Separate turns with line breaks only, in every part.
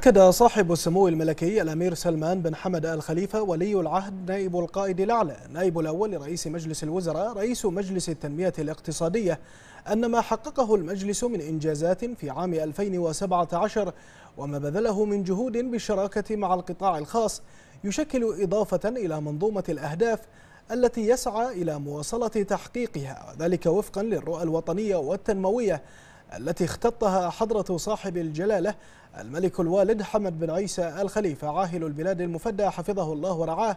أكد صاحب السمو الملكي الأمير سلمان بن حمد الخليفة ولي العهد نائب القائد الأعلى نائب الأول لرئيس مجلس الوزراء رئيس مجلس التنمية الاقتصادية أن ما حققه المجلس من إنجازات في عام 2017 وما بذله من جهود بالشراكة مع القطاع الخاص يشكل إضافة إلى منظومة الأهداف التي يسعى إلى مواصلة تحقيقها وذلك وفقا للرؤى الوطنية والتنموية التي اختطها حضرة صاحب الجلالة الملك الوالد حمد بن عيسى الخليفة عاهل البلاد المفدى حفظه الله ورعاه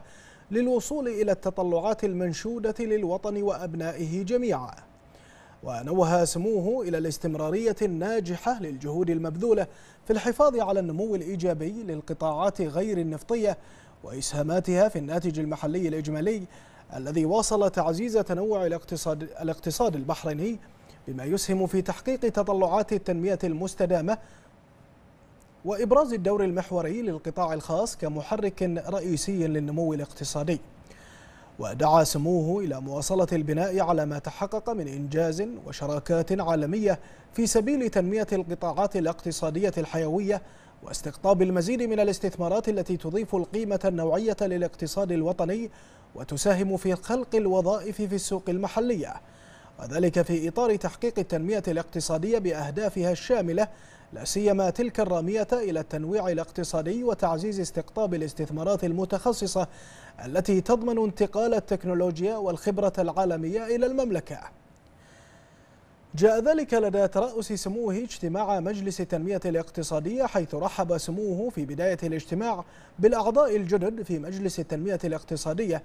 للوصول إلى التطلعات المنشودة للوطن وأبنائه جميعا ونوه سموه إلى الاستمرارية الناجحة للجهود المبذولة في الحفاظ على النمو الإيجابي للقطاعات غير النفطية وإسهاماتها في الناتج المحلي الإجمالي الذي واصل تعزيز تنوع الاقتصاد, الاقتصاد البحريني بما يسهم في تحقيق تطلعات التنمية المستدامة وإبراز الدور المحوري للقطاع الخاص كمحرك رئيسي للنمو الاقتصادي ودعا سموه إلى مواصلة البناء على ما تحقق من إنجاز وشراكات عالمية في سبيل تنمية القطاعات الاقتصادية الحيوية واستقطاب المزيد من الاستثمارات التي تضيف القيمة النوعية للاقتصاد الوطني وتساهم في خلق الوظائف في السوق المحلية وذلك في إطار تحقيق التنمية الاقتصادية بأهدافها الشاملة لا سيما تلك الرامية إلى التنويع الاقتصادي وتعزيز استقطاب الاستثمارات المتخصصة التي تضمن انتقال التكنولوجيا والخبرة العالمية إلى المملكة جاء ذلك لدى ترأس سموه اجتماع مجلس التنمية الاقتصادية حيث رحب سموه في بداية الاجتماع بالأعضاء الجدد في مجلس التنمية الاقتصادية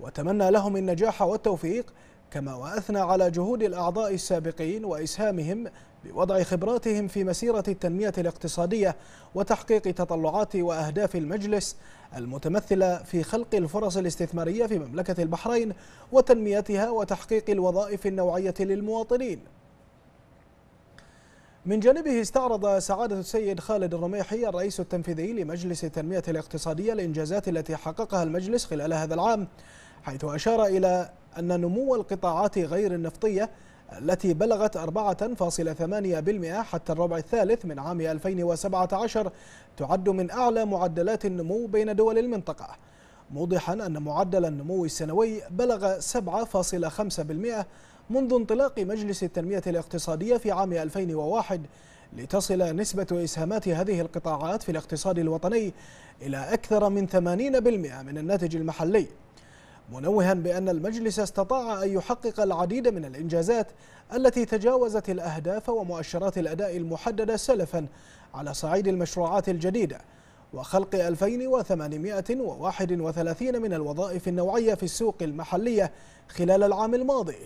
وتمنى لهم النجاح والتوفيق كما وأثنى على جهود الأعضاء السابقين وإسهامهم بوضع خبراتهم في مسيرة التنمية الاقتصادية وتحقيق تطلعات وأهداف المجلس المتمثلة في خلق الفرص الاستثمارية في مملكة البحرين وتنميتها وتحقيق الوظائف النوعية للمواطنين من جانبه استعرض سعادة السيد خالد الرميحي الرئيس التنفيذي لمجلس التنمية الاقتصادية الإنجازات التي حققها المجلس خلال هذا العام حيث أشار إلى أن نمو القطاعات غير النفطية التي بلغت 4.8% حتى الربع الثالث من عام 2017 تعد من أعلى معدلات النمو بين دول المنطقة موضحا أن معدل النمو السنوي بلغ 7.5% منذ انطلاق مجلس التنمية الاقتصادية في عام 2001 لتصل نسبة إسهامات هذه القطاعات في الاقتصاد الوطني إلى أكثر من 80% من الناتج المحلي منوها بأن المجلس استطاع أن يحقق العديد من الإنجازات التي تجاوزت الأهداف ومؤشرات الأداء المحددة سلفا على صعيد المشروعات الجديدة وخلق 2831 من الوظائف النوعية في السوق المحلية خلال العام الماضي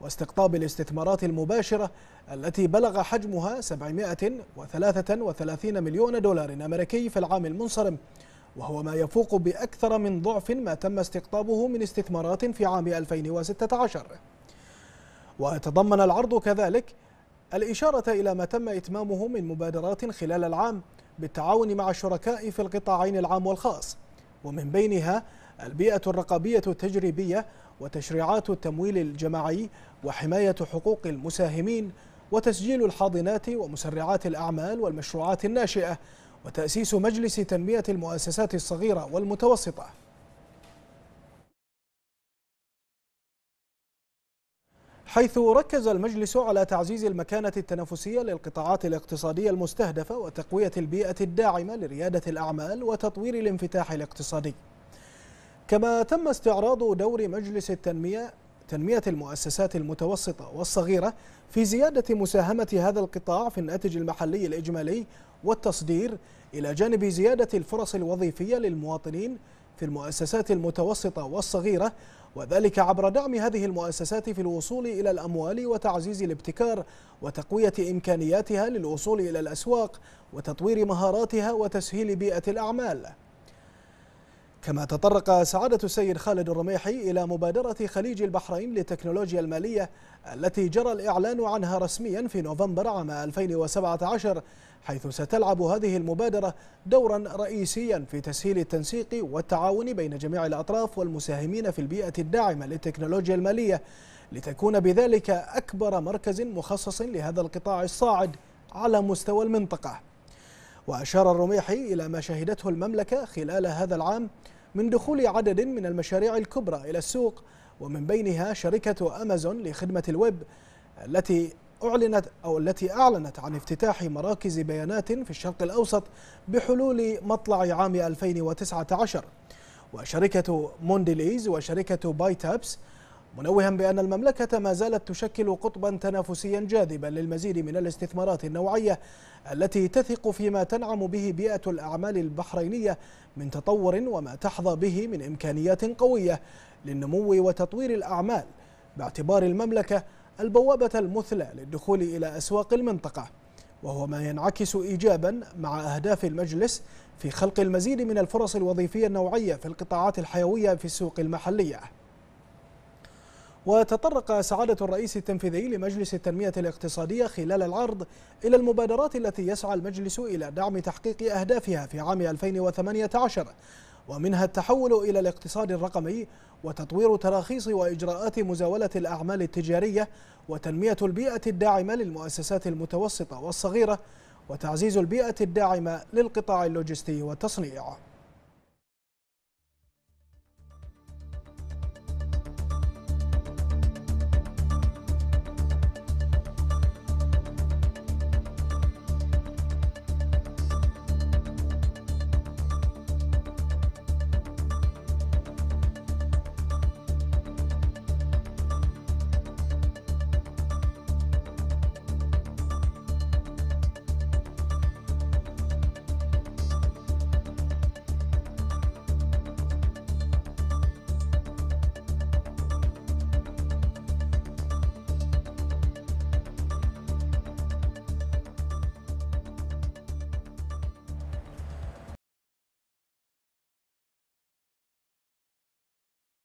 واستقطاب الاستثمارات المباشرة التي بلغ حجمها 733 مليون دولار أمريكي في العام المنصرم وهو ما يفوق بأكثر من ضعف ما تم استقطابه من استثمارات في عام 2016 وتضمن العرض كذلك الإشارة إلى ما تم إتمامه من مبادرات خلال العام بالتعاون مع الشركاء في القطاعين العام والخاص ومن بينها البيئة الرقابية التجريبية وتشريعات التمويل الجماعي وحماية حقوق المساهمين وتسجيل الحاضنات ومسرعات الأعمال والمشروعات الناشئة وتأسيس مجلس تنمية المؤسسات الصغيرة والمتوسطة حيث ركز المجلس على تعزيز المكانة التنافسية للقطاعات الاقتصادية المستهدفة وتقوية البيئة الداعمة لريادة الأعمال وتطوير الانفتاح الاقتصادي كما تم استعراض دور مجلس التنمية تنمية المؤسسات المتوسطة والصغيرة في زيادة مساهمة هذا القطاع في الناتج المحلي الإجمالي والتصدير إلى جانب زيادة الفرص الوظيفية للمواطنين في المؤسسات المتوسطة والصغيرة وذلك عبر دعم هذه المؤسسات في الوصول إلى الأموال وتعزيز الابتكار وتقوية إمكانياتها للوصول إلى الأسواق وتطوير مهاراتها وتسهيل بيئة الأعمال كما تطرق سعادة السيد خالد الرميحي إلى مبادرة خليج البحرين للتكنولوجيا المالية التي جرى الإعلان عنها رسميا في نوفمبر عام 2017 حيث ستلعب هذه المبادرة دورا رئيسيا في تسهيل التنسيق والتعاون بين جميع الأطراف والمساهمين في البيئة الداعمة للتكنولوجيا المالية لتكون بذلك أكبر مركز مخصص لهذا القطاع الصاعد على مستوى المنطقة وأشار الرميحي إلى ما شهدته المملكة خلال هذا العام من دخول عدد من المشاريع الكبرى إلى السوق ومن بينها شركة أمازون لخدمة الويب التي أعلنت أو التي أعلنت عن افتتاح مراكز بيانات في الشرق الأوسط بحلول مطلع عام 2019 وشركة مونديليز وشركة بايتابس منوها بأن المملكة ما زالت تشكل قطبا تنافسيا جاذبا للمزيد من الاستثمارات النوعية التي تثق فيما تنعم به بيئة الأعمال البحرينية من تطور وما تحظى به من إمكانيات قوية للنمو وتطوير الأعمال باعتبار المملكة البوابة المثلى للدخول إلى أسواق المنطقة وهو ما ينعكس إيجابا مع أهداف المجلس في خلق المزيد من الفرص الوظيفية النوعية في القطاعات الحيوية في السوق المحلية وتطرق سعادة الرئيس التنفيذي لمجلس التنمية الاقتصادية خلال العرض إلى المبادرات التي يسعى المجلس إلى دعم تحقيق أهدافها في عام 2018 ومنها التحول إلى الاقتصاد الرقمي وتطوير تراخيص وإجراءات مزاولة الأعمال التجارية وتنمية البيئة الداعمة للمؤسسات المتوسطة والصغيرة وتعزيز البيئة الداعمة للقطاع اللوجستي والتصنيع